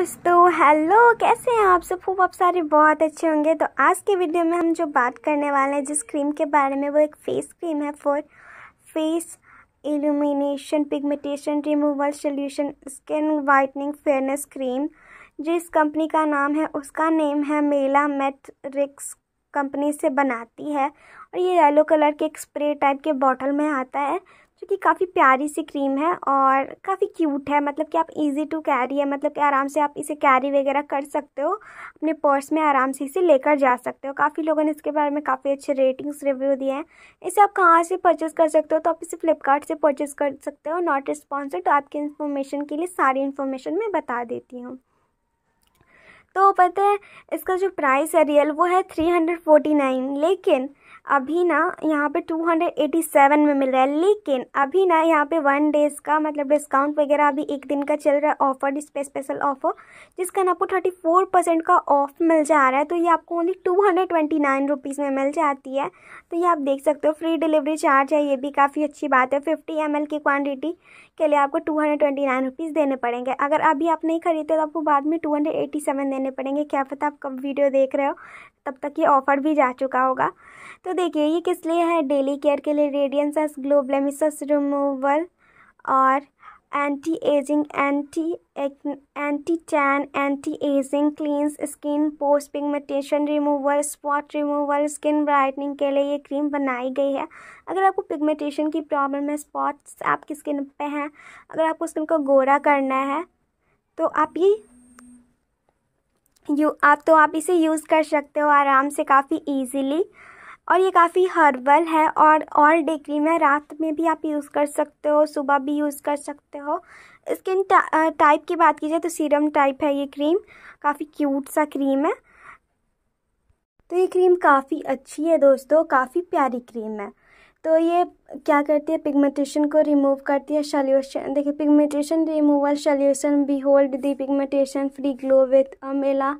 दोस्तों हेलो कैसे हैं आप सब खूब आप सारे बहुत अच्छे होंगे तो आज के वीडियो में हम जो बात करने वाले हैं जिस क्रीम के बारे में वो एक फेस क्रीम है for face illumination pigmentation removal solution skin whitening fairness cream जिस कंपनी का नाम है उसका नेम है मेला मेट्रिक्स कंपनी से बनाती है और ये येलो कलर के एक स्प्रे टाइप के बॉटल में आता है जो कि काफ़ी प्यारी सी क्रीम है और काफ़ी क्यूट है मतलब कि आप इजी टू कैरी है मतलब कि आराम से आप इसे कैरी वगैरह कर सकते हो अपने पर्स में आराम से इसे लेकर जा सकते हो काफ़ी लोगों ने इसके बारे में काफ़ी अच्छे रेटिंग्स रिव्यू दिए हैं इसे आप कहाँ से परचेज़ कर सकते हो तो आप इसे फ्लिपकार्ट से परचेज़ कर सकते हो नॉट रिस्पॉन्सड तो आपकी इन्फॉर्मेशन के लिए सारी इन्फॉर्मेशन मैं बता देती हूँ तो पता है इसका जो प्राइस है रियल वो है थ्री हंड्रेड फोर्टी नाइन लेकिन अभी ना यहाँ पे 287 में मिल रहा है लेकिन अभी ना यहाँ पे वन डेज़ का मतलब डिस्काउंट वगैरह अभी एक दिन का चल रहा है ऑफर डिस्पे स्पेशल ऑफर जिसका ना आपको 34 परसेंट का ऑफ मिल जा रहा है तो ये आपको ओनली टू हंड्रेड में मिल जाती है तो ये आप देख सकते हो फ्री डिलीवरी चार्ज है ये भी काफ़ी अच्छी बात है फिफ्टी एम की क्वान्टिटी के लिए आपको two hundred twenty nine rupees देने पड़ेंगे अगर अभी आप नहीं खरीदते तो आपको बाद में टू हंड्रेड एटी सेवन देने पड़ेंगे क्या पता आप कब वीडियो देख रहे हो तब तक ये ऑफर भी जा चुका होगा तो देखिए ये किस लिए है डेली केयर के लिए रेडियंस ग्लो ब्लेमिसस रिमूवल और anti ageing anti anti tan anti ageing cleanse skin post pigmentation removal spot removal skin brightening के लिए ये क्रीम बनाई गई है अगर आपको पिगमेंटेशन की प्रॉब्लम है स्पॉट्स आपकी स्किन पे हैं अगर आपको स्किन को गोरा करना है तो आप ये यू आप तो आप इसे यूज़ कर सकते हो आराम से काफ़ी ईजीली और ये काफ़ी हर्बल है और ऑल डे क्रीम है रात में भी आप यूज़ कर सकते हो सुबह भी यूज़ कर सकते हो स्किन टा, टाइप की बात की जाए तो सीरम टाइप है ये क्रीम काफ़ी क्यूट सा क्रीम है तो ये क्रीम काफ़ी अच्छी है दोस्तों काफ़ी प्यारी क्रीम है तो ये क्या करती है पिगमेंटेशन को रिमूव करती है सल्यूशन देखिए pigmentation removal solution behold the pigmentation free glow with अमेला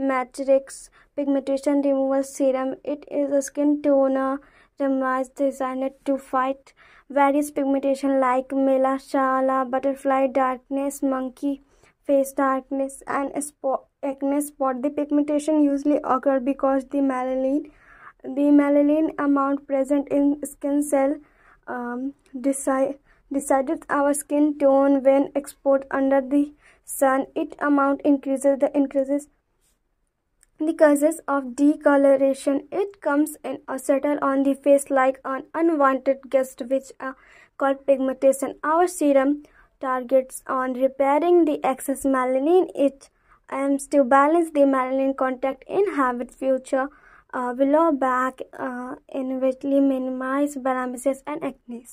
matrix pigmentation removal serum. It is a skin toner optimized designed to fight various pigmentation like melasma, butterfly darkness, monkey face darkness and spot, acne spot. The pigmentation usually occur because the melanin the melanin amount present in skin cell um, decide, decides our skin tone when exposed under the sun. It amount increases the increases the causes of decoloration it comes and settle on the face like an unwanted guest which are uh, called pigmentation. Our serum targets on repairing the excess melanin. It aims to balance the melanin contact in habit future uh, below back uh, in which minimize blemishes and acne.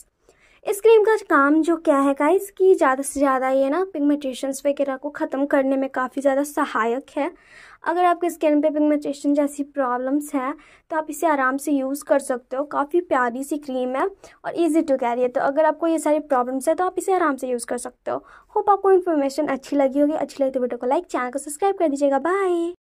इस cream का काम जो क्या है guys कि ज़्यादा से ज़्यादा ये ना पिगमेंटेशंस वगैरह को ख़त्म करने में काफ़ी ज़्यादा सहायक है अगर आपके स्किन पे पिगमेंटेशन जैसी प्रॉब्लम्स हैं तो आप इसे आराम से यूज़ कर सकते हो काफ़ी प्यारी सी क्रीम है और इजी टू कैरी है तो अगर आपको ये सारी प्रॉब्लम्स है तो आप इसे आराम से यूज़ कर सकते हो होप आपको इन्फॉर्मेशन अच्छी लगी होगी अच्छी लगी तो वीडियो को लाइक चैनल को सब्सक्राइब कर दीजिएगा बाय